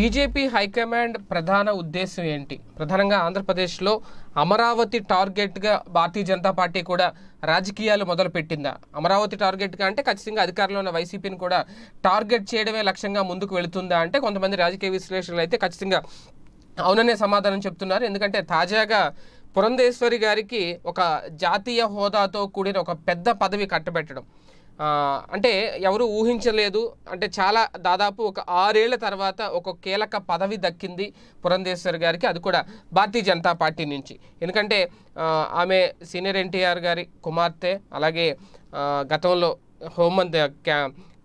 BJP high command ప్రధాన ఉద్దేశం ఏంటి ప్రధానంగా ఆంధ్రప్రదేశ్లో అమరావతి టార్గెట్గా భారతీయ జనతా పార్టీ కూడా రాజకీయాలు మొదలుపెట్టిందా అమరావతి టార్గెట్గా అంటే ఖచ్చితంగా అధికారంలో ఉన్న వైసీపీని కూడా టార్గెట్ చేయడమే లక్ష్యంగా ముందుకు వెళుతుందా అంటే కొంతమంది రాజకీయ విశ్లేషకులు అయితే ఖచ్చితంగా అవుననే సమాధానం చెప్తున్నారు ఎందుకంటే తాజాగా పురంధేశ్వరి గారికి ఒక జాతీయ హోదాతో కూడిన ఒక పెద్ద పదవి కట్టబెట్టడం అంటే ఎవరు ఊహించలేదు అంటే చాలా దాదాపు ఒక ఆరేళ్ల తర్వాత ఒక కీలక పదవి దక్కింది పురంధేశ్వర్ గారికి అది కూడా భారతీయ జనతా పార్టీ నుంచి ఎందుకంటే ఆమె సీనియర్ ఎన్టీఆర్ గారి కుమార్తె అలాగే గతంలో హోంమంత్రి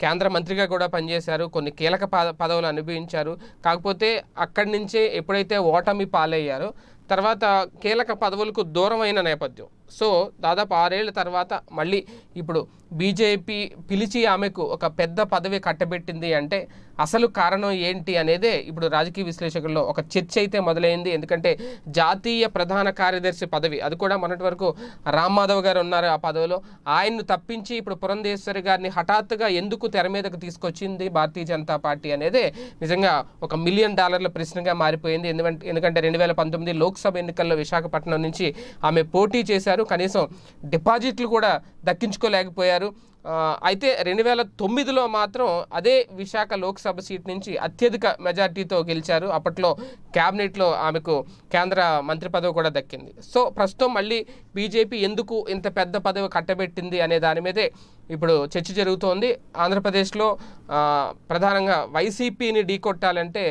కేంద్ర మంత్రిగా కూడా పనిచేశారు కొన్ని కీలక పదవులు అనుభవించారు కాకపోతే అక్కడి నుంచే ఎప్పుడైతే ఓటమి పాలయ్యారో తర్వాత కీలక పదవులకు దూరమైన నేపథ్యం సో దాదాపు ఆరేళ్ల తర్వాత మళ్ళీ ఇప్పుడు బీజేపీ పిలిచి ఆమెకు ఒక పెద్ద పదవి కట్టబెట్టింది అంటే అసలు కారణం ఏంటి అనేదే ఇప్పుడు రాజకీయ విశ్లేషకుల్లో ఒక చర్చ అయితే మొదలైంది ఎందుకంటే జాతీయ ప్రధాన కార్యదర్శి పదవి అది కూడా మొన్నటి వరకు రామ్మాధవ్ గారు ఉన్నారు ఆ పదవిలో ఆయన్ను తప్పించి ఇప్పుడు పురంధేశ్వరి గారిని హఠాత్తుగా ఎందుకు తెర మీదకు తీసుకొచ్చింది భారతీయ జనతా పార్టీ అనేది నిజంగా ఒక మిలియన్ డాలర్ల ప్రశ్నగా మారిపోయింది ఎందుకంటే ఎందుకంటే రెండు వేల పంతొమ్మిది లోక్సభ ఎన్నికల్లో విశాఖపట్నం నుంచి ఆమె పోటీ చేశారు కనీసం డిపాజిట్లు కూడా దక్కించుకోలేకపోయారు అయితే రెండు వేల తొమ్మిదిలో మాత్రం అదే విశాఖ లోక్సభ సీట్ నుంచి అత్యధిక మెజార్టీతో గెలిచారు అప్పట్లో క్యాబినెట్లో ఆమెకు కేంద్ర మంత్రి పదవి కూడా దక్కింది సో ప్రస్తుతం మళ్ళీ బీజేపీ ఎందుకు ఇంత పెద్ద పదవి కట్టబెట్టింది అనే దాని మీదే ఇప్పుడు చర్చ జరుగుతోంది ఆంధ్రప్రదేశ్లో ప్రధానంగా వైసీపీని ఢీకొట్టాలంటే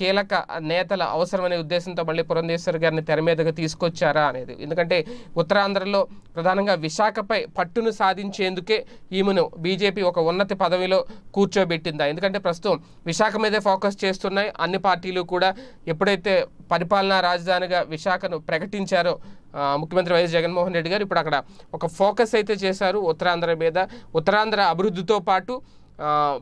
కీలక నేతల అవసరమనే ఉద్దేశంతో మళ్ళీ పురంధేశ్వర్ గారిని తెర మీదకు తీసుకొచ్చారా అనేది ఎందుకంటే ఉత్తరాంధ్రలో ప్రధానంగా విశాఖపై పట్టును సాధించేందుకే ఈమెను బీజేపీ ఒక ఉన్నత పదవిలో కూర్చోబెట్టిందా ఎందుకంటే ప్రస్తుతం విశాఖ మీదే ఫోకస్ చేస్తున్నాయి అన్ని పార్టీలు కూడా ఎప్పుడైతే పరిపాలనా రాజధానిగా విశాఖను ప్రకటించారో ముఖ్యమంత్రి వైఎస్ జగన్మోహన్ రెడ్డి గారు ఇప్పుడు అక్కడ ఒక ఫోకస్ అయితే చేశారు ఉత్తరాంధ్ర మీద ఉత్తరాంధ్ర అభివృద్ధితో పాటు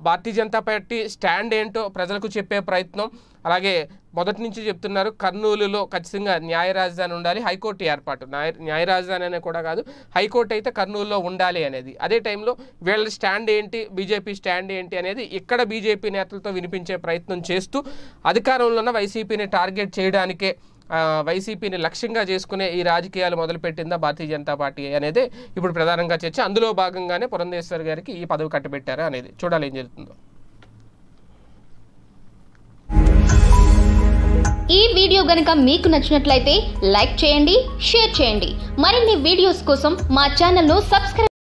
భారతీయ జనతా పార్టీ స్టాండ్ ఏంటో ప్రజలకు చెప్పే ప్రయత్నం అలాగే మొదటి నుంచి చెప్తున్నారు కర్నూలులో ఖచ్చితంగా న్యాయ రాజధాని ఉండాలి హైకోర్టు ఏర్పాటు న్యాయ న్యాయ రాజధాని అనే కూడా కాదు హైకోర్టు అయితే కర్నూలులో ఉండాలి అనేది అదే టైంలో వీళ్ళ స్టాండ్ ఏంటి బీజేపీ స్టాండ్ ఏంటి అనేది ఇక్కడ బీజేపీ నేతలతో వినిపించే ప్రయత్నం చేస్తూ అధికారంలో ఉన్న వైసీపీని టార్గెట్ చేయడానికే వైసీపీని లక్ష్యంగా చేసుకునే ఈ రాజకీయాలు మొదలుపెట్టిందా భారతీయ జనతా పార్టీ అనేది ఇప్పుడు ప్రధానంగా చర్చ అందులో భాగంగానే పురంధేశ్వర్ గారికి ఈ పదవి కట్టబెట్టారా అనేది చూడాలి ఏం జరుగుతుందో ఈ వీడియో గనుక మీకు నచ్చినట్లయితే లైక్ చేయండి షేర్ చేయండి మరిన్ని వీడియోస్ కోసం మా ను సబ్స్క్రైబ్